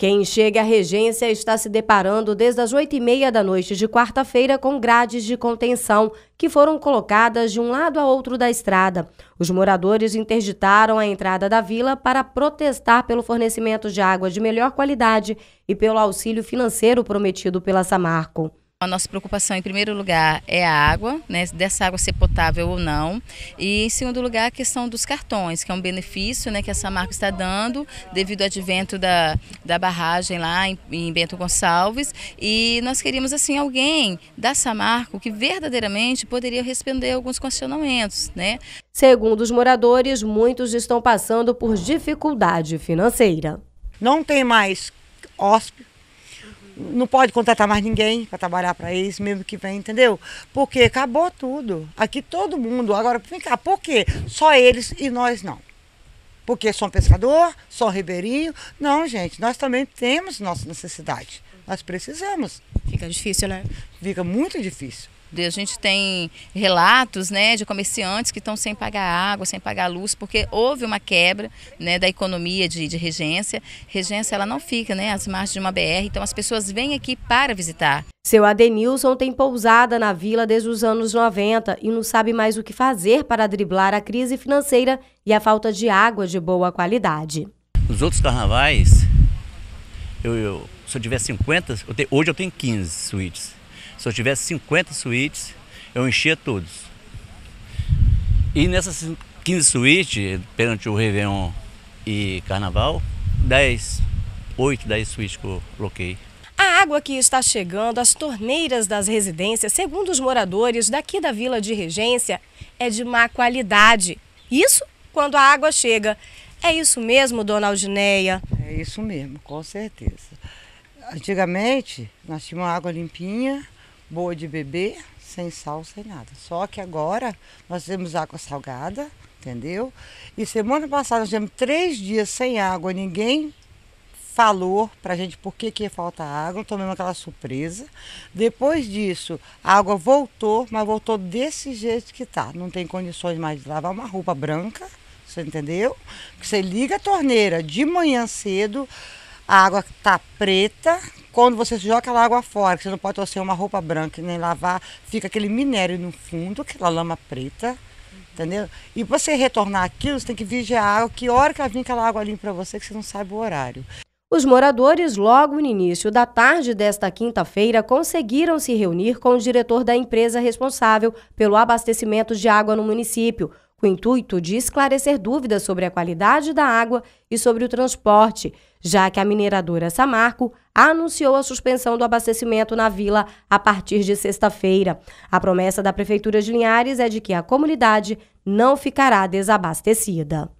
Quem chega à regência está se deparando desde as oito e meia da noite de quarta-feira com grades de contenção que foram colocadas de um lado a outro da estrada. Os moradores interditaram a entrada da vila para protestar pelo fornecimento de água de melhor qualidade e pelo auxílio financeiro prometido pela Samarco. A nossa preocupação, em primeiro lugar, é a água, né, dessa água ser potável ou não. E, em segundo lugar, a questão dos cartões, que é um benefício né, que essa marca está dando devido ao advento da, da barragem lá em, em Bento Gonçalves. E nós queríamos, assim, alguém da Samarco que verdadeiramente poderia responder alguns questionamentos, né? Segundo os moradores, muitos estão passando por dificuldade financeira. Não tem mais hóspede, não pode contratar mais ninguém para trabalhar para isso, mesmo que vem, entendeu? Porque acabou tudo. Aqui todo mundo. Agora, vem cá, por quê? Só eles e nós não. Porque são pescador, são ribeirinho. Não, gente, nós também temos nossa necessidade. Nós precisamos. Fica difícil, né? Fica muito difícil. A gente tem relatos né, de comerciantes que estão sem pagar água, sem pagar luz, porque houve uma quebra né, da economia de, de Regência. Regência ela não fica né, às margens de uma BR, então as pessoas vêm aqui para visitar. Seu Adenilson tem pousada na vila desde os anos 90 e não sabe mais o que fazer para driblar a crise financeira e a falta de água de boa qualidade. Nos outros carnavais, eu, eu se eu tiver 50, eu te, hoje eu tenho 15 suítes. Se eu tivesse 50 suítes, eu enchia todos. E nessas 15 suítes, perante o Réveillon e Carnaval, 10, 8, 10 suítes que eu loquei. A água que está chegando às torneiras das residências, segundo os moradores daqui da Vila de Regência, é de má qualidade. Isso quando a água chega. É isso mesmo, dona Aldineia? É isso mesmo, com certeza. Antigamente, nós tínhamos água limpinha, boa de beber, sem sal, sem nada. Só que agora nós temos água salgada, entendeu? E semana passada nós tivemos três dias sem água, ninguém falou pra gente por que, que ia faltar água, tomamos aquela surpresa. Depois disso, a água voltou, mas voltou desse jeito que tá. Não tem condições mais de lavar uma roupa branca, você entendeu? Você liga a torneira de manhã cedo, a água tá preta. Quando você joga aquela água fora, que você não pode torcer uma roupa branca nem lavar, fica aquele minério no fundo, aquela lama preta, uhum. entendeu? E você retornar aquilo, você tem que vigiar a água, que hora que vai vir aquela água ali para você, que você não sabe o horário. Os moradores, logo no início da tarde desta quinta-feira, conseguiram se reunir com o diretor da empresa responsável pelo abastecimento de água no município com o intuito de esclarecer dúvidas sobre a qualidade da água e sobre o transporte, já que a mineradora Samarco anunciou a suspensão do abastecimento na vila a partir de sexta-feira. A promessa da Prefeitura de Linhares é de que a comunidade não ficará desabastecida.